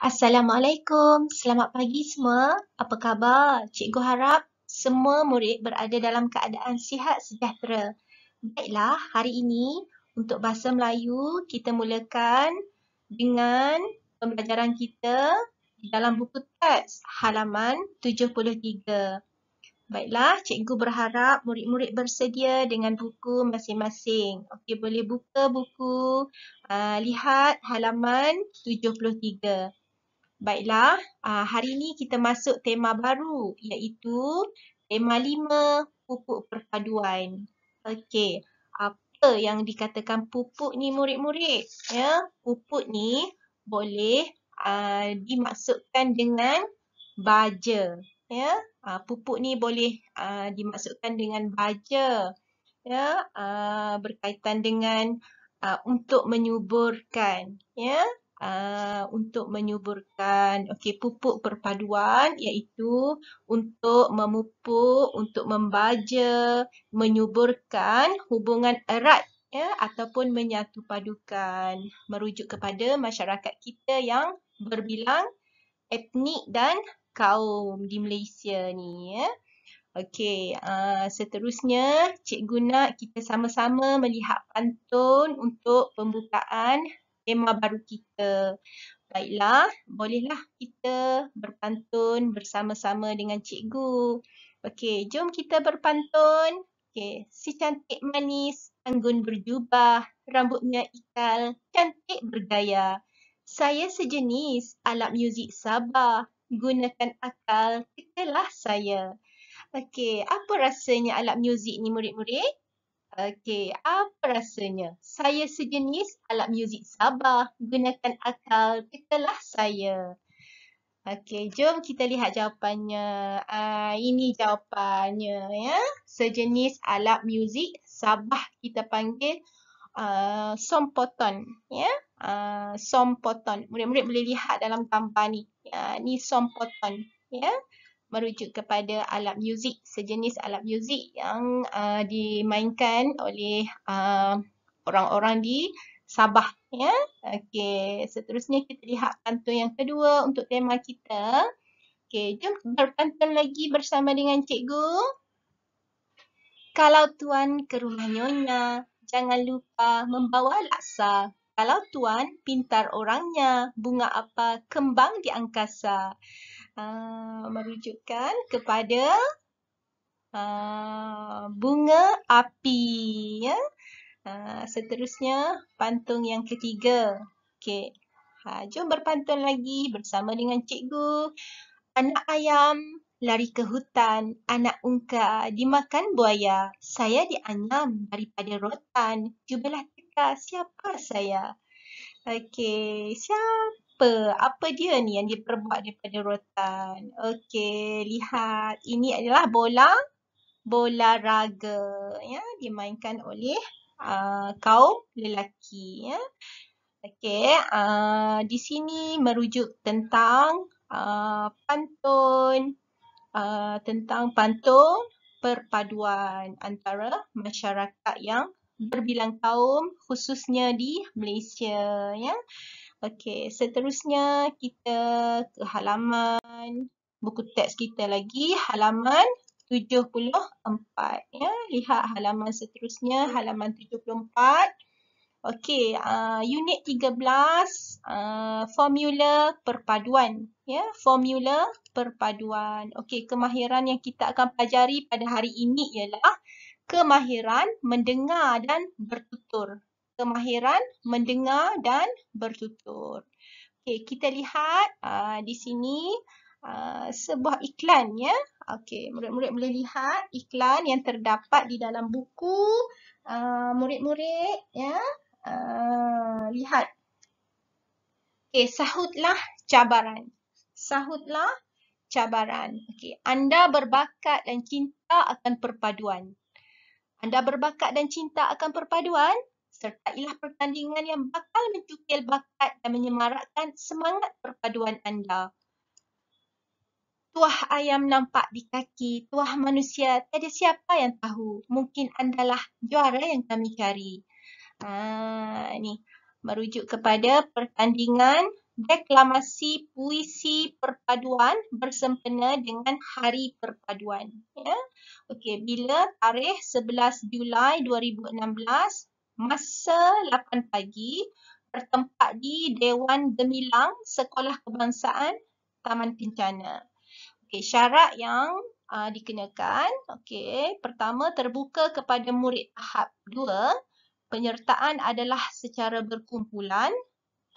Assalamualaikum. Selamat pagi semua. Apa khabar? Cikgu harap semua murid berada dalam keadaan sihat sejahtera. Baiklah, hari ini untuk Bahasa Melayu kita mulakan dengan pembelajaran kita dalam buku teks halaman 73. Baiklah, cikgu berharap murid-murid bersedia dengan buku masing-masing. Okey, boleh buka buku, uh, lihat halaman 73. Baiklah, ah, hari ini kita masuk tema baru iaitu tema lima pupuk perpaduan. Okey, apa yang dikatakan pupuk ni murid-murid? Ya, pupuk ni boleh uh, ah, dimaksudkan dengan baja. Ya, uh, pupuk ni boleh uh, dimaksudkan dengan baja. Ya, uh, berkaitan dengan uh, untuk menyuburkan. Ya, uh, untuk menyuburkan okey pupuk perpaduan iaitu untuk memupuk untuk membaja menyuburkan hubungan erat ya ataupun menyatu padukan merujuk kepada masyarakat kita yang berbilang etnik dan kaum di Malaysia ni ya Okey, uh, seterusnya Cikgu nak kita sama-sama melihat pantun untuk pembukaan tema baru kita. Baiklah, bolehlah kita berpantun bersama-sama dengan cikgu. Okey, jom kita berpantun. Okey, si cantik manis, anggun berjubah, rambutnya ikal, cantik bergaya. Saya sejenis alat muzik Sabah, gunakan akal, tekalah saya. Okey, apa rasanya alat muzik ni murid-murid? Okey, apa rasanya? Saya sejenis alat muzik Sabah. Gunakan akal, ketelah saya. Okey, jom kita lihat jawapannya. Uh, ini jawapannya, ya. Sejenis alat muzik Sabah kita panggil uh, ah, sompoton, ya. Uh, ah, sompoton. Murid-murid boleh lihat dalam gambar ni. Uh, ni sompoton, ya merujuk kepada alat muzik, sejenis alat muzik yang uh, dimainkan oleh uh, orang-orang di Sabah. Ya? Okey, seterusnya kita lihat pantun yang kedua untuk tema kita. Okey, jom berpantun lagi bersama dengan cikgu. Kalau tuan ke rumah nyonya, jangan lupa membawa laksa. Kalau tuan pintar orangnya, bunga apa kembang di angkasa uh, ah, merujukkan kepada uh, bunga api. Ya? Uh, seterusnya, pantung yang ketiga. Okay. Ha, jom berpantun lagi bersama dengan cikgu. Anak ayam lari ke hutan, anak ungka dimakan buaya. Saya dianyam daripada rotan, cubalah teka siapa saya. Okey, siap apa? Apa dia ni yang diperbuat daripada rotan? Okey, lihat. Ini adalah bola bola raga ya dimainkan oleh uh, kaum lelaki ya. Okey, uh, di sini merujuk tentang uh, pantun uh, tentang pantun perpaduan antara masyarakat yang berbilang kaum khususnya di Malaysia ya. Okey, seterusnya kita ke halaman buku teks kita lagi, halaman 74. Ya, lihat halaman seterusnya, halaman 74. Okey, uh, unit 13, uh, ah, formula perpaduan. Ya, formula perpaduan. Okey, kemahiran yang kita akan pelajari pada hari ini ialah kemahiran mendengar dan bertutur kemahiran mendengar dan bertutur. Okey, kita lihat uh, di sini uh, sebuah iklan ya. Okey, murid-murid boleh lihat iklan yang terdapat di dalam buku ah, murid-murid uh, ya. Uh, lihat. Okey, sahutlah cabaran. Sahutlah cabaran. Okey, anda berbakat dan cinta akan perpaduan. Anda berbakat dan cinta akan perpaduan? sertailah pertandingan yang bakal mencukil bakat dan menyemarakkan semangat perpaduan anda. Tuah ayam nampak di kaki, tuah manusia tiada siapa yang tahu. Mungkin andalah juara yang kami cari. Ah, ni merujuk kepada pertandingan deklamasi puisi perpaduan bersempena dengan hari perpaduan. Ya? Okey, bila tarikh 11 Julai 2016, masa 8 pagi bertempat di Dewan Gemilang Sekolah Kebangsaan Taman Pencana. Okey, syarat yang uh, dikenakan, okey, pertama terbuka kepada murid tahap 2, penyertaan adalah secara berkumpulan.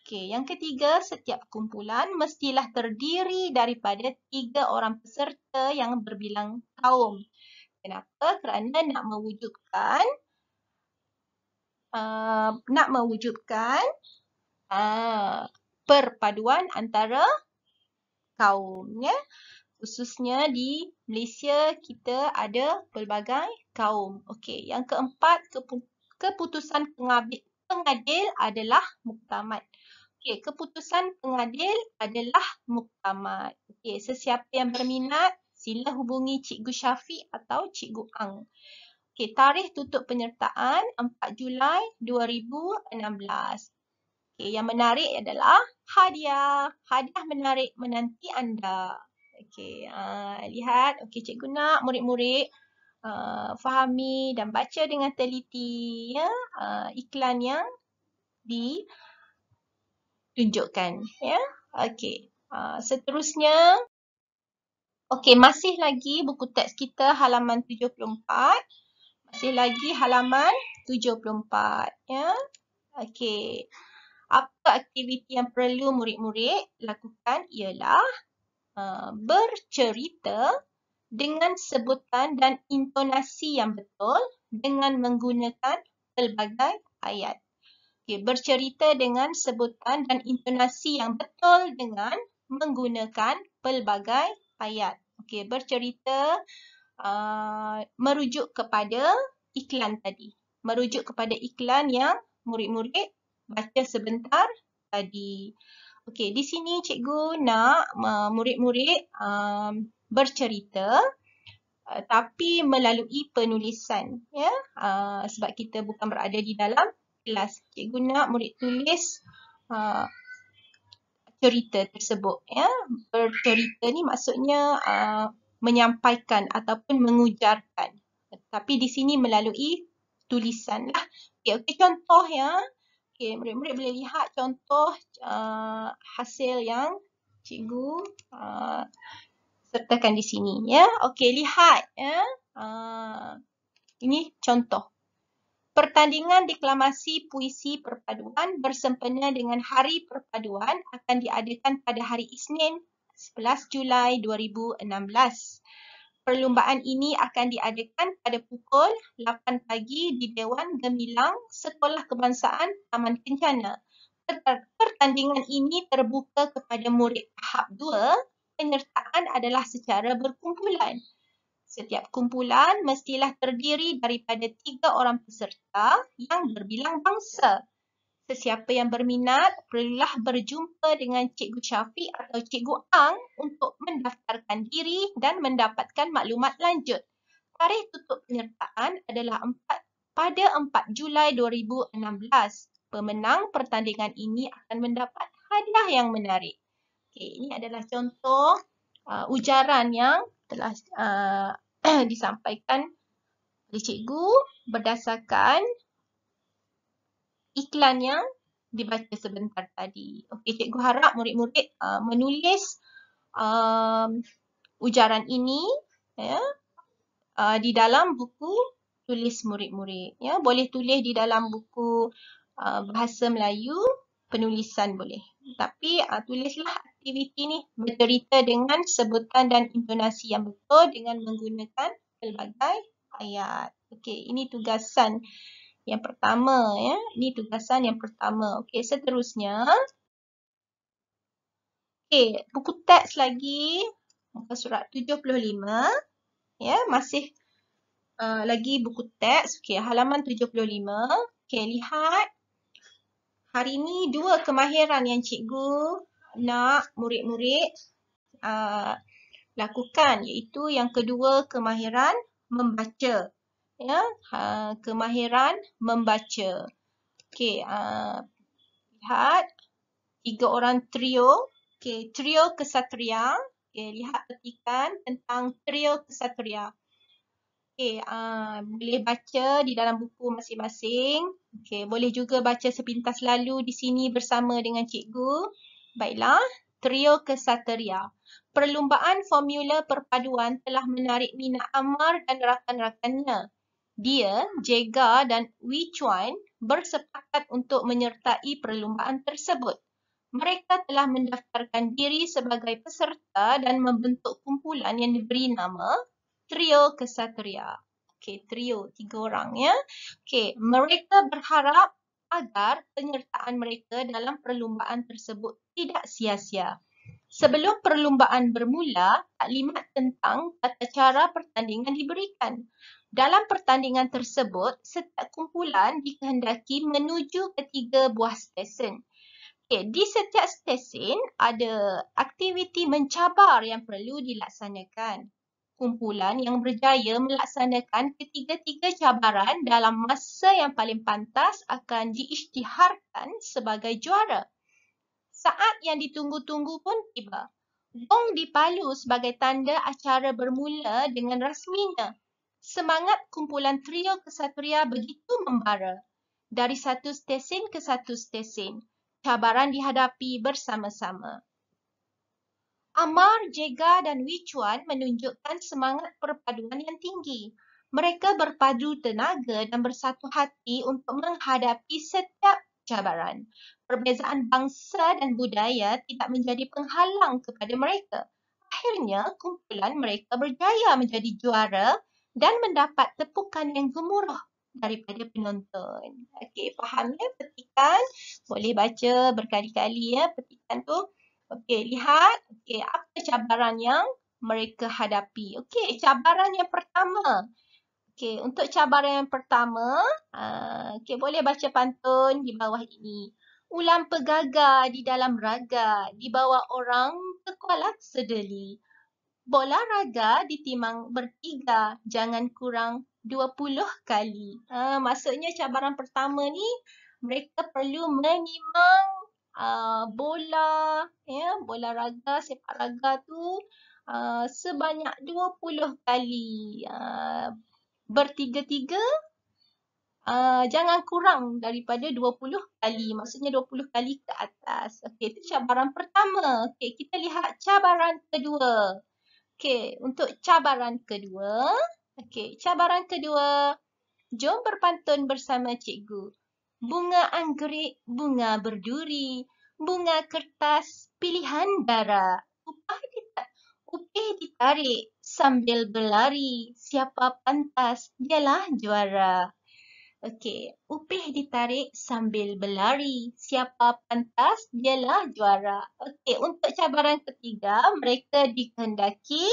Okey, yang ketiga, setiap kumpulan mestilah terdiri daripada tiga orang peserta yang berbilang kaum. Kenapa? Kerana nak mewujudkan uh, nak mewujudkan uh, perpaduan antara kaum. Ya? Khususnya di Malaysia kita ada pelbagai kaum. Okey, yang keempat keputusan pengadil adalah muktamad. Okey, keputusan pengadil adalah muktamad. Okey, sesiapa yang berminat sila hubungi Cikgu Syafiq atau Cikgu Ang. Okey, tarikh tutup penyertaan 4 Julai 2016. Okey, yang menarik adalah hadiah. Hadiah menarik menanti anda. Okey, uh, lihat. Okey, cikgu nak murid-murid uh, fahami dan baca dengan teliti ya, uh, iklan yang ditunjukkan. Ya? okay. uh, seterusnya. okay masih lagi buku teks kita halaman 74. Masih lagi halaman 74. Ya? Okey. Apa aktiviti yang perlu murid-murid lakukan ialah uh, bercerita dengan sebutan dan intonasi yang betul dengan menggunakan pelbagai ayat. Okey, bercerita dengan sebutan dan intonasi yang betul dengan menggunakan pelbagai ayat. Okey, bercerita uh, Uh, merujuk kepada iklan tadi. Merujuk kepada iklan yang murid-murid baca sebentar tadi. Okey, di sini cikgu nak murid-murid uh, um, bercerita uh, tapi melalui penulisan. ya. Uh, sebab kita bukan berada di dalam kelas. Cikgu nak murid tulis uh, cerita tersebut. ya. Bercerita ni maksudnya uh, menyampaikan ataupun mengujarkan. Tapi di sini melalui tulisan lah. Okey, okay, contoh ya. Okay, murid-murid boleh lihat contoh uh, hasil yang cikgu uh, sertakan di sini. ya. okay, lihat. ya. Uh, ini contoh. Pertandingan deklamasi puisi perpaduan bersempena dengan hari perpaduan akan diadakan pada hari Isnin 11 Julai 2016. Perlumbaan ini akan diadakan pada pukul 8 pagi di Dewan Gemilang Sekolah Kebangsaan Taman Kencana. Pertandingan ini terbuka kepada murid tahap 2. Penyertaan adalah secara berkumpulan. Setiap kumpulan mestilah terdiri daripada tiga orang peserta yang berbilang bangsa sesiapa yang berminat perlulah berjumpa dengan Cikgu Syafiq atau Cikgu Ang untuk mendaftarkan diri dan mendapatkan maklumat lanjut. Tarikh tutup penyertaan adalah 4, pada 4 Julai 2016. Pemenang pertandingan ini akan mendapat hadiah yang menarik. Okay, ini adalah contoh uh, ujaran yang telah uh, disampaikan oleh cikgu berdasarkan iklan yang dibaca sebentar tadi. Okey, cikgu harap murid-murid uh, menulis um, ujaran ini ya uh, di dalam buku tulis murid-murid. Ya, boleh tulis di dalam buku uh, bahasa Melayu penulisan boleh. Tapi uh, tulislah aktiviti ni bercerita dengan sebutan dan intonasi yang betul dengan menggunakan pelbagai ayat. Okey, ini tugasan yang pertama ya. Ini tugasan yang pertama. Okey, seterusnya. Okey, buku teks lagi muka surat 75 ya, masih uh, lagi buku teks. Okey, halaman 75. Okey, lihat. Hari ini dua kemahiran yang cikgu nak murid-murid uh, lakukan iaitu yang kedua kemahiran membaca ya ha, kemahiran membaca. Okey, uh, ah, lihat tiga orang trio, okey, trio kesatria, okey, lihat petikan tentang trio kesatria. Okey, uh, ah, boleh baca di dalam buku masing-masing. Okey, boleh juga baca sepintas lalu di sini bersama dengan cikgu. Baiklah, trio kesatria. Perlumbaan formula perpaduan telah menarik minat Amar dan rakan-rakannya dia, Jega dan Wei Chuan bersepakat untuk menyertai perlumbaan tersebut. Mereka telah mendaftarkan diri sebagai peserta dan membentuk kumpulan yang diberi nama Trio Kesatria. Okey, trio tiga orang ya. Okey, mereka berharap agar penyertaan mereka dalam perlumbaan tersebut tidak sia-sia. Sebelum perlumbaan bermula, taklimat tentang tata cara pertandingan diberikan. Dalam pertandingan tersebut, setiap kumpulan dikehendaki menuju ke tiga buah stesen. Okay, di setiap stesen ada aktiviti mencabar yang perlu dilaksanakan. Kumpulan yang berjaya melaksanakan ketiga-tiga cabaran dalam masa yang paling pantas akan diisytiharkan sebagai juara. Saat yang ditunggu-tunggu pun tiba. Gong dipalu sebagai tanda acara bermula dengan rasminya semangat kumpulan trio kesatria begitu membara. Dari satu stesen ke satu stesen, cabaran dihadapi bersama-sama. Amar, Jega dan Wichuan menunjukkan semangat perpaduan yang tinggi. Mereka berpadu tenaga dan bersatu hati untuk menghadapi setiap cabaran. Perbezaan bangsa dan budaya tidak menjadi penghalang kepada mereka. Akhirnya, kumpulan mereka berjaya menjadi juara dan mendapat tepukan yang gemuruh daripada penonton. Okey, faham ya petikan? Boleh baca berkali-kali ya petikan tu. Okey, lihat. Okey, apa cabaran yang mereka hadapi? Okey, cabaran yang pertama. Okey, untuk cabaran yang pertama, uh, okey boleh baca pantun di bawah ini. Ulam pegaga di dalam raga dibawa orang ke Kuala Sedeli bola raga ditimang bertiga jangan kurang 20 kali. Uh, maksudnya cabaran pertama ni mereka perlu menimang uh, bola ya bola raga sepak raga tu uh, sebanyak 20 kali. Uh, bertiga-tiga Uh, jangan kurang daripada 20 kali. Maksudnya 20 kali ke atas. Okey, itu cabaran pertama. Okey, kita lihat cabaran kedua. Okey, untuk cabaran kedua. Okey, cabaran kedua. Jom berpantun bersama cikgu. Bunga anggrek, bunga berduri. Bunga kertas, pilihan darah. Upah ditarik, upih ditarik sambil berlari. Siapa pantas, dialah juara. Okey, upih ditarik sambil berlari. Siapa pantas, dialah juara. Okey, untuk cabaran ketiga, mereka dikehendaki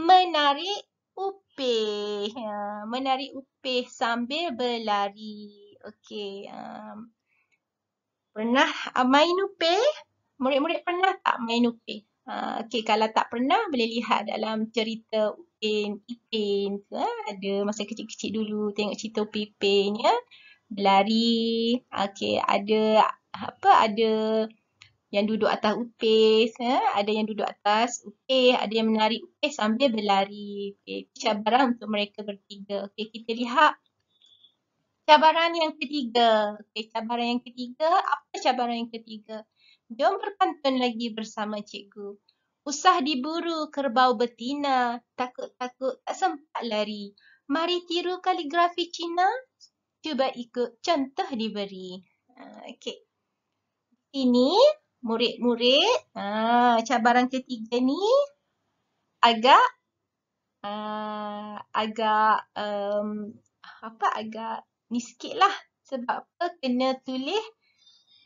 menarik upih. Ha, menarik upih sambil berlari. Okey, um, pernah ah, main upih? Murid-murid pernah tak main upih? Ah, okey, kalau tak pernah, boleh lihat dalam cerita upih. Upin, Ipin tu ha? ada masa kecil-kecil dulu tengok cerita Upin ya. Berlari, okey ada apa ada yang duduk atas upis, ya? ada yang duduk atas upis, ada yang menari, upis sambil berlari. Okay. Cabaran untuk mereka bertiga. Okay, kita lihat cabaran yang ketiga. Okay, cabaran yang ketiga, apa cabaran yang ketiga? Jom berpantun lagi bersama cikgu. Usah diburu kerbau betina, takut-takut tak sempat lari. Mari tiru kaligrafi Cina, cuba ikut contoh diberi. Ha, okey. Ini murid-murid, ha, cabaran ketiga ni agak uh, agak um, apa agak ni sikitlah sebab apa kena tulis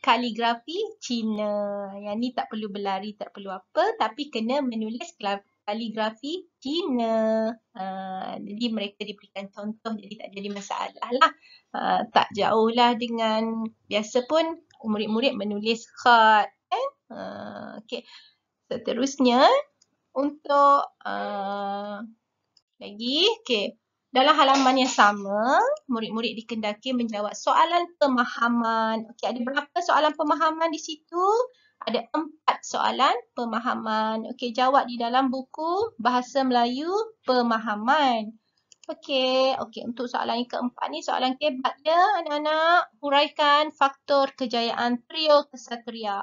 kaligrafi Cina. Yang ni tak perlu berlari, tak perlu apa tapi kena menulis kaligrafi Cina. Uh, jadi mereka diberikan contoh jadi tak jadi masalah lah. Uh, tak jauh lah dengan biasa pun murid-murid menulis khat. Kan? Eh? Uh, okay. Seterusnya untuk uh, lagi. Okay. Dalam halaman yang sama, murid-murid dikendaki menjawab soalan pemahaman. Okey, ada berapa soalan pemahaman di situ? Ada empat soalan pemahaman. Okey, jawab di dalam buku Bahasa Melayu Pemahaman. Okey, okey. Untuk soalan yang keempat ni, soalan kebat dia anak-anak. Huraikan faktor kejayaan trio kesatria.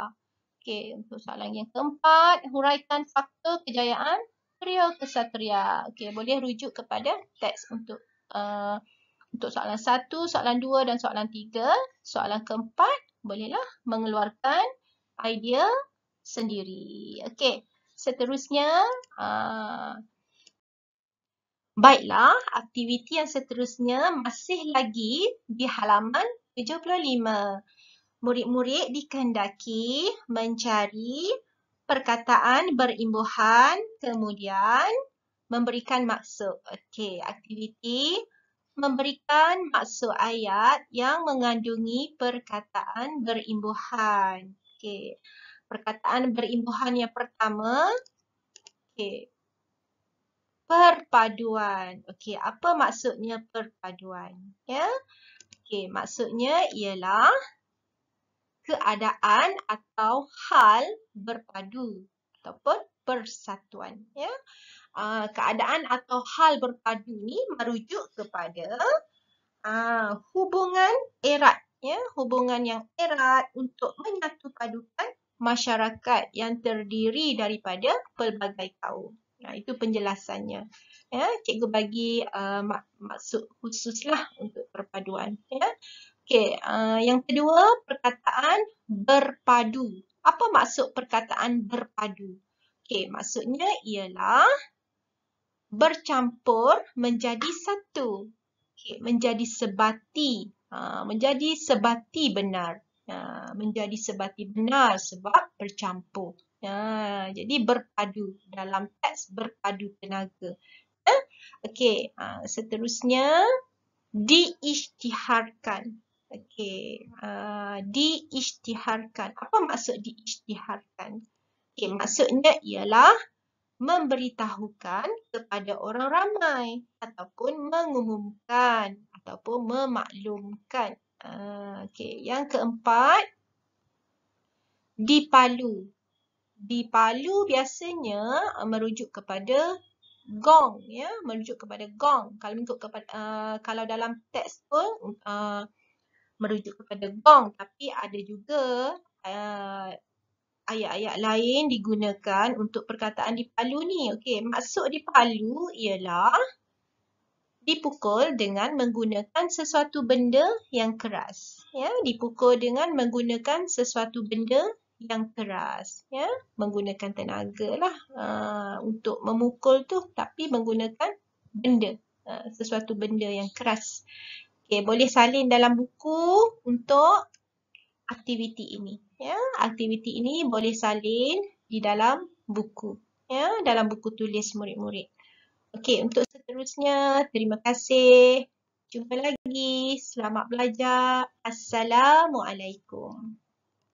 Okey, untuk soalan yang keempat, huraikan faktor kejayaan Kesatria, kesatria. Okey, boleh rujuk kepada teks untuk uh, untuk soalan satu, soalan dua dan soalan tiga. Soalan keempat, bolehlah mengeluarkan idea sendiri. Okey, seterusnya. Uh, baiklah, aktiviti yang seterusnya masih lagi di halaman 75. Murid-murid dikendaki mencari perkataan berimbuhan kemudian memberikan maksud. Okey, aktiviti memberikan maksud ayat yang mengandungi perkataan berimbuhan. Okey. Perkataan berimbuhan yang pertama okey. Perpaduan. Okey, apa maksudnya perpaduan? Ya. Okey, maksudnya ialah keadaan atau hal berpadu ataupun persatuan. Ya. Aa, ah, keadaan atau hal berpadu ni merujuk kepada aa, ah, hubungan erat. Ya. Hubungan yang erat untuk menyatupadukan masyarakat yang terdiri daripada pelbagai kaum. Nah, itu penjelasannya. Ya, cikgu bagi uh, mak maksud khususlah untuk perpaduan. Ya. Okey, uh, yang kedua perkataan berpadu. Apa maksud perkataan berpadu? Okey, maksudnya ialah bercampur menjadi satu. Okey, menjadi sebati. Uh, menjadi sebati benar. Uh, menjadi sebati benar sebab bercampur. Uh, jadi berpadu dalam teks berpadu tenaga. Uh, Okey, uh, seterusnya diisytiharkan. Okey, uh, diisytiharkan. Apa maksud diisytiharkan? Okey, maksudnya ialah memberitahukan kepada orang ramai ataupun mengumumkan ataupun memaklumkan. Uh, Okey, yang keempat, dipalu. Dipalu biasanya uh, merujuk kepada gong, ya, merujuk kepada gong. Kalau untuk kepada, uh, kalau dalam teks pun. Uh, merujuk kepada gong tapi ada juga uh, ayat-ayat lain digunakan untuk perkataan di palu ni. Okey, maksud di palu ialah dipukul dengan menggunakan sesuatu benda yang keras. Ya, dipukul dengan menggunakan sesuatu benda yang keras. Ya, menggunakan tenaga lah uh, untuk memukul tu tapi menggunakan benda. Eh, sesuatu benda yang keras Okey, boleh salin dalam buku untuk aktiviti ini. Ya, aktiviti ini boleh salin di dalam buku. Ya, dalam buku tulis murid-murid. Okey, untuk seterusnya, terima kasih. Jumpa lagi. Selamat belajar. Assalamualaikum.